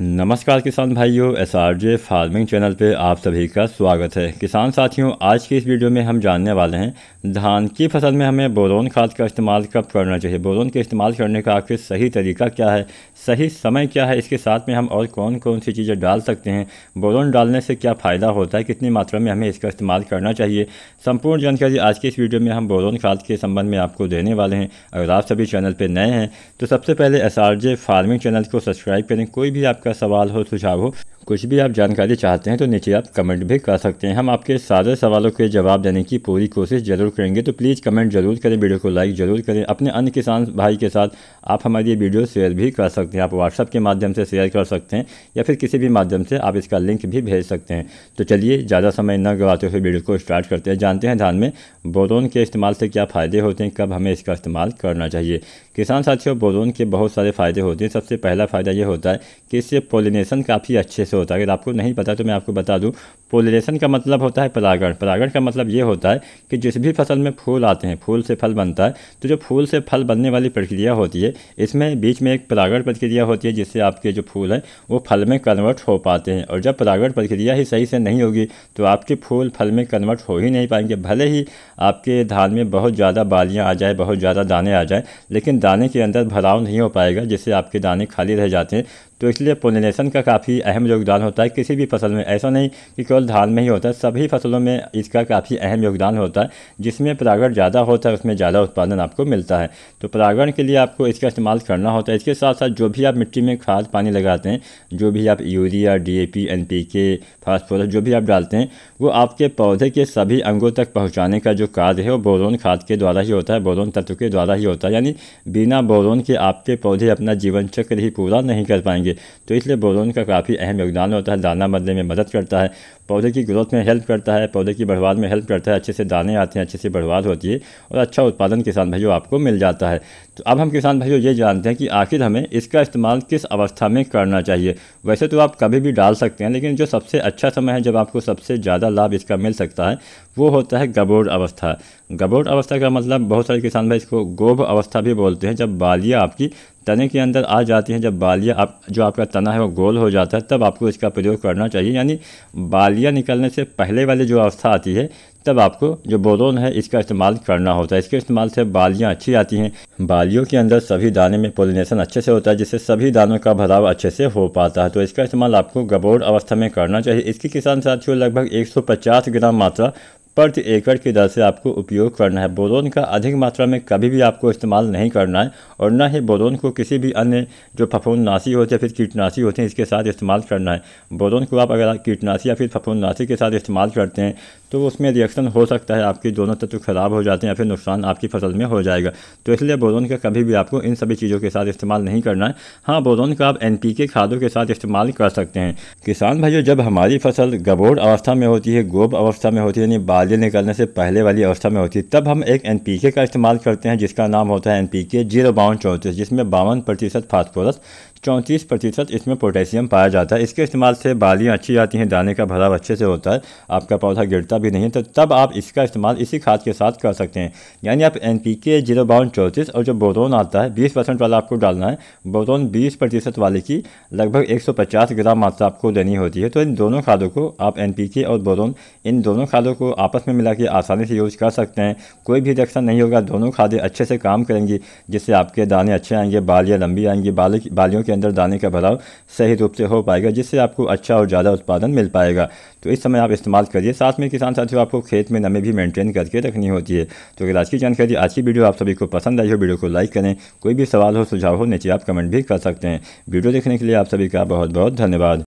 नमस्कार किसान भाइयों S R J farming channel पर आप सभी का स्वागत है किसान साथियों आज के इस वीडियो में हम जानने वाले हैं धान की फसल में हमें बोरोन खाद का इस्तेमाल कब करना चाहिए बोरोन के इस्तेमाल करने का आखिर सही तरीका क्या है सही समय क्या है इसके साथ में हम और कौन कौन सी चीज़ें डाल सकते हैं बोरोन डालने से क्या फ़ायदा होता है कितनी मात्रा में हमें इसका इस्तेमाल करना चाहिए संपूर्ण जानकारी आज के इस वीडियो में हम बोरोन खाद के संबंध में आपको देने वाले हैं अगर आप सभी चैनल पर नए हैं तो सबसे पहले एस फार्मिंग चैनल को सब्सक्राइब करें कोई भी आपका सवाल हो सुझाव हो कुछ भी आप जानकारी चाहते हैं तो नीचे आप कमेंट भी कर सकते हैं हम आपके सारे सवालों के जवाब देने की पूरी कोशिश ज़रूर करेंगे तो प्लीज़ कमेंट जरूर करें वीडियो को लाइक ज़रूर करें अपने अन्य किसान भाई के साथ आप हमारी ये वीडियो शेयर भी कर सकते हैं आप व्हाट्सअप के माध्यम से शेयर कर सकते हैं या फिर किसी भी माध्यम से आप इसका लिंक भी भेज सकते हैं तो चलिए ज़्यादा समय न गवाते हुए वीडियो को स्टार्ट करते हैं जानते हैं धान में बोरोन के इस्तेमाल से क्या फ़ायदे होते हैं कब हमें इसका इस्तेमाल करना चाहिए किसान साथियों बोरोन के बहुत सारे फ़ायदे होते हैं सबसे पहला फ़ायदा ये होता है कि इससे पोलिनेशन काफ़ी अच्छे कैसे होता है अगर आपको नहीं पता तो मैं आपको बता दूँ पोलिनेशन का मतलब होता है परागण परागण का मतलब ये होता है कि जिस भी फसल में फूल आते हैं फूल से फल बनता है तो जो फूल से फल बनने वाली प्रक्रिया होती है इसमें बीच में एक परागण प्रक्रिया होती है जिससे आपके जो फूल हैं वो फल में कन्वर्ट हो पाते हैं और जब परागण प्रक्रिया ही सही से नहीं होगी तो आपके फूल फल में कन्वर्ट हो ही नहीं पाएंगे भले ही आपके धान में बहुत ज़्यादा बालियाँ आ जाए बहुत ज़्यादा दाने आ जाए लेकिन दाने के अंदर भराव नहीं हो पाएगा जिससे आपके दाने खाली रह जाते हैं तो इसलिए पोलिनेशन का काफ़ी अहम योगदान होता है किसी भी फसल में ऐसा नहीं कि केवल केवल धान में ही होता है सभी फसलों में इसका काफ़ी अहम योगदान होता है जिसमें परागण ज़्यादा होता है उसमें ज़्यादा उत्पादन आपको मिलता है तो परागण के लिए आपको इसका इस्तेमाल करना होता है इसके साथ साथ जो भी आप मिट्टी में खाद पानी लगाते हैं जो भी आप urea D A P N P के फास्फोरस जो भी आप डालते हैं वो आपके पौधे के सभी अंगों तक पहुँचाने का जो कार्य है वो बोरोन खाद के द्वारा ही होता है बोरोन तत्व के द्वारा ही होता है यानी बिना बोरोन के आपके पौधे अपना जीवन चक्र ही पूरा नहीं कर पाएंगे तो इसलिए बोरोन का काफ़ी अहम योगदान होता है दाना बदले में मदद करता है पौधे की ग्रोथ में हेल्प करता है पौधे की बढ़वाद में हेल्प करता है अच्छे से दाने आते हैं अच्छे से बढ़वाद होती है और अच्छा उत्पादन किसान भाइयों आपको मिल जाता है तो अब हम किसान भाइयों ये जानते हैं कि आखिर हमें इसका इस्तेमाल किस अवस्था में करना चाहिए वैसे तो आप कभी भी डाल सकते हैं लेकिन जो सबसे अच्छा समय है जब आपको सबसे ज़्यादा लाभ इसका मिल सकता है वो होता है गबोर अवस्था गबोर अवस्था का मतलब बहुत सारे किसान भाई इसको गोभ अवस्था भी बोलते हैं जब बालियाँ आपकी तने के अंदर आ जाती हैं जब बालिया आप जो आपका तना है वो गोल हो जाता है तब आपको इसका प्रयोग करना चाहिए यानी बालियाँ निकलने से पहले वाली जो अवस्था आती है तब आपको जो बोरोन है इसका इस्तेमाल करना होता है इसके इस्तेमाल से बालियाँ अच्छी आती हैं बालियों के अंदर सभी दाने में पोलिनेशन अच्छे से होता है जिससे सभी दानों का भराव अच्छे से हो पाता है तो इसका इस्तेमाल आपको गबोड़ अवस्था में करना चाहिए इसकी किसान साथियों लगभग 150 ग्राम मात्रा प्रति तो एकड़ की दर से आपको उपयोग करना है बोरोन का अधिक मात्रा में कभी भी आपको इस्तेमाल नहीं करना है और न ही बोरोन को किसी भी अन्य जो फफूंदनाशी होते हैं फिर कीटनाशी होते हैं इसके साथ इस्तेमाल करना है बोरोन को आप अगर कीटनाशी या फिर फफूंदनाशी के साथ इस्तेमाल करते हैं तो उसमें रिएक्शन हो सकता है आपके दोनों तत्व ख़राब हो जाते हैं या फिर नुकसान आपकी फसल में हो जाएगा तो इसलिए बोरोन का कभी भी आपको इन सभी चीज़ों के साथ इस्तेमाल नहीं करना है हाँ बोरोन का आप एन खादों के साथ इस्तेमाल कर सकते हैं किसान भाइयों जब हमारी फसल गबोड़ अवस्था में होती है गोब अवस्था में होती है यानी बादल निकलने से पहले वाली अवस्था में होती है तब हम एक एन का इस्तेमाल करते हैं जिसका नाम होता है एन पी के जीरो बावन चौंतीस जिसमें बावन प्रतिशत फास्फोरस चौंतीस प्रतिशत इसमें पोटेशियम पाया जाता है इसके इस्तेमाल से बालियाँ अच्छी आती हैं दाने का भराव अच्छे से होता है आपका पौधा गिरता भी नहीं है तो तब आप इसका इस्तेमाल इसी खाद के साथ कर सकते हैं यानी आप एन पी के जीरो बावन चौंतीस और जो बोरोन आता है बीस परसेंट वाला आपको डालना है बोरोन बीस प्रतिशत वाले की लगभग एक सौ पचास ग्राम मात्रा आपको देनी होती है तो इन दोनों खादों को आप एन पी के और बोरोन इन दोनों खादों को आपस में मिला के आसानी से यूज़ कर सकते हैं कोई भी रिएक्शन नहीं होगा दोनों खादें अच्छे से काम करेंगी जिससे आपके दाने अच्छे आएंगे बालियाँ लंबी आएंगी बालियों के के अंदर दाने का भराव सही रूप से हो पाएगा जिससे आपको अच्छा और ज़्यादा उत्पादन मिल पाएगा तो इस समय आप इस्तेमाल करिए साथ में किसान साथियों आपको खेत में नमी भी मेंटेन करके रखनी होती है तो अगर आज की जानकारी आज की वीडियो आप सभी को पसंद आई हो वीडियो को लाइक करें कोई भी सवाल हो सुझाव हो नीचे आप कमेंट भी कर सकते हैं वीडियो देखने के लिए आप सभी का बहुत बहुत धन्यवाद